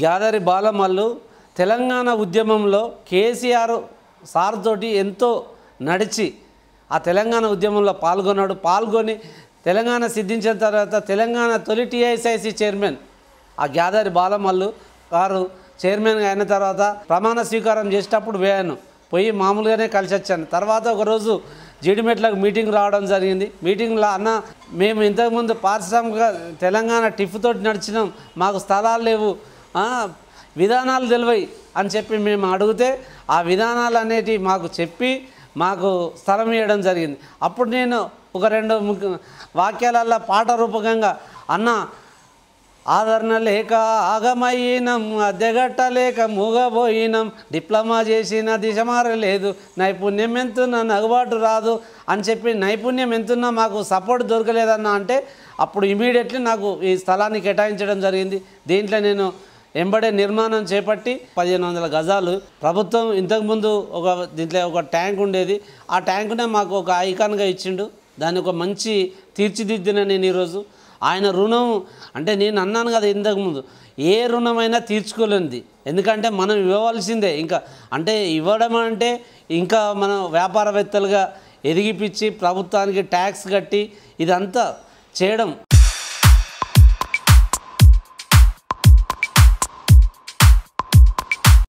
గ్యాదరి బాలమల్లు తెలంగాణ ఉద్యమంలో కేసీఆర్ సార్తో ఎంతో నడిచి ఆ తెలంగాణ ఉద్యమంలో పాల్గొన్నాడు పాల్గొని తెలంగాణ సిద్ధించిన తర్వాత తెలంగాణ తొలి టీఐసిఐసి చైర్మన్ ఆ గ్యాదరి బాలమల్లు గారు చైర్మన్గా అయిన తర్వాత ప్రమాణ స్వీకారం చేసేటప్పుడు పోయాను పోయి మామూలుగానే కలిసి వచ్చాను తర్వాత ఒకరోజు జీడిమెట్లకు మీటింగ్ రావడం జరిగింది మీటింగ్లో అన్న మేము ఇంతకుముందు పారిశ్రామిక తెలంగాణ టిఫ్ తోటి నడిచినాం మాకు స్థలాలు లేవు విధానాలు తెలివై అని చెప్పి మేము అడిగితే ఆ విధానాలు అనేటివి మాకు చెప్పి మాకు స్థలం ఇవ్వడం జరిగింది అప్పుడు నేను ఒక రెండు ముఖ్య వాక్యాలల్లో పాట రూపకంగా అన్న ఆదరణ లేక ఆగమయ్యినం అద్దెగట్టలేక మూగబోయినం డిప్లొమా చేసిన దిశ మారలేదు నైపుణ్యం ఎంతున్నా నగబాటు రాదు అని చెప్పి నైపుణ్యం ఎంతున్నా మాకు సపోర్ట్ దొరకలేదన్న అంటే అప్పుడు ఇమీడియట్లీ నాకు ఈ స్థలాన్ని కేటాయించడం జరిగింది దీంట్లో నేను ఎంబడే నిర్మాణం చేపట్టి పదిహేను వందల గజాలు ప్రభుత్వం ఇంతకుముందు ఒక దీంట్లో ఒక ట్యాంక్ ఉండేది ఆ ట్యాంకునే మాకు ఒక ఐకాన్గా ఇచ్చిండు దాన్ని ఒక మంచి తీర్చిదిద్దిన నేను ఈరోజు ఆయన రుణం అంటే నేను అన్నాను కదా ఇంతకుముందు ఏ రుణమైనా తీర్చుకోలేనిది ఎందుకంటే మనం ఇవ్వవలసిందే ఇంకా అంటే ఇవ్వడం అంటే ఇంకా మనం వ్యాపారవేత్తలుగా ఎదిగిపించి ప్రభుత్వానికి ట్యాక్స్ కట్టి ఇదంతా చేయడం